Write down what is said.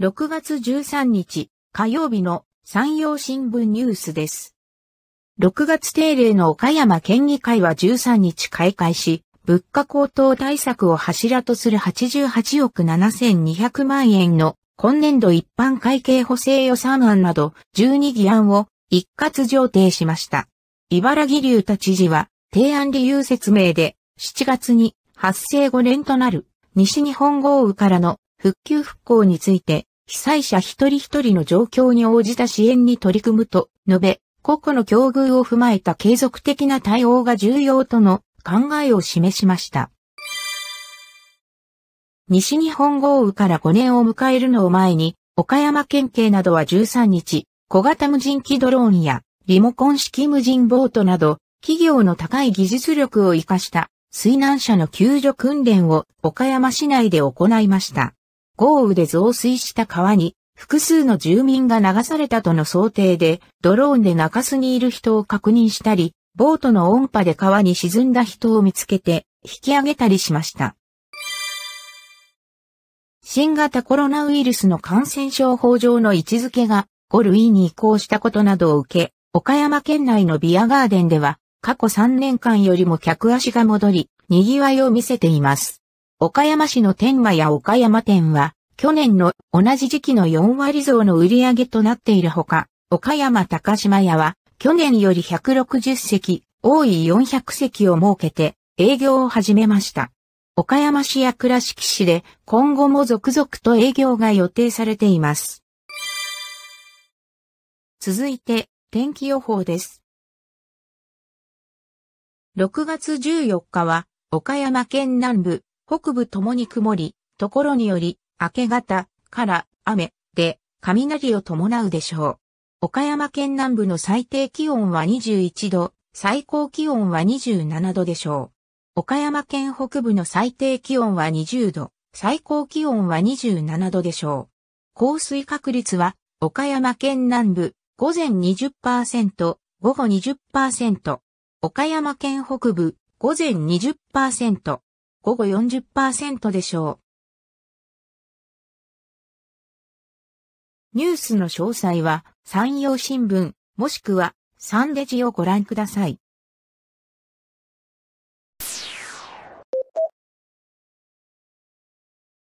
6月13日火曜日の山陽新聞ニュースです。6月定例の岡山県議会は13日開会し、物価高騰対策を柱とする88億7200万円の今年度一般会計補正予算案など12議案を一括上呈しました。茨城龍太知事は提案理由説明で7月に発生5年となる西日本豪雨からの復旧復興について、被災者一人一人の状況に応じた支援に取り組むと述べ、個々の境遇を踏まえた継続的な対応が重要との考えを示しました。西日本豪雨から5年を迎えるのを前に、岡山県警などは13日、小型無人機ドローンやリモコン式無人ボートなど、企業の高い技術力を活かした水難者の救助訓練を岡山市内で行いました。豪雨で増水した川に複数の住民が流されたとの想定で、ドローンで中州にいる人を確認したり、ボートの音波で川に沈んだ人を見つけて引き上げたりしました。新型コロナウイルスの感染症法上の位置づけが5類に移行したことなどを受け、岡山県内のビアガーデンでは過去3年間よりも客足が戻り、賑わいを見せています。岡山市の天満や岡山店は、去年の同じ時期の4割増の売り上げとなっているほか、岡山高島屋は、去年より160席、多い400席を設けて、営業を始めました。岡山市や倉敷市で、今後も続々と営業が予定されています。続いて、天気予報です。6月14日は、岡山県南部、北部ともに曇り、ところにより、明け方から雨で雷を伴うでしょう。岡山県南部の最低気温は21度、最高気温は27度でしょう。岡山県北部の最低気温は20度、最高気温は27度でしょう。降水確率は、岡山県南部、午前20%、午後20%。岡山県北部、午前20%。午後40%でしょう。ニュースの詳細は、山陽新聞、もしくは、サンデジをご覧ください。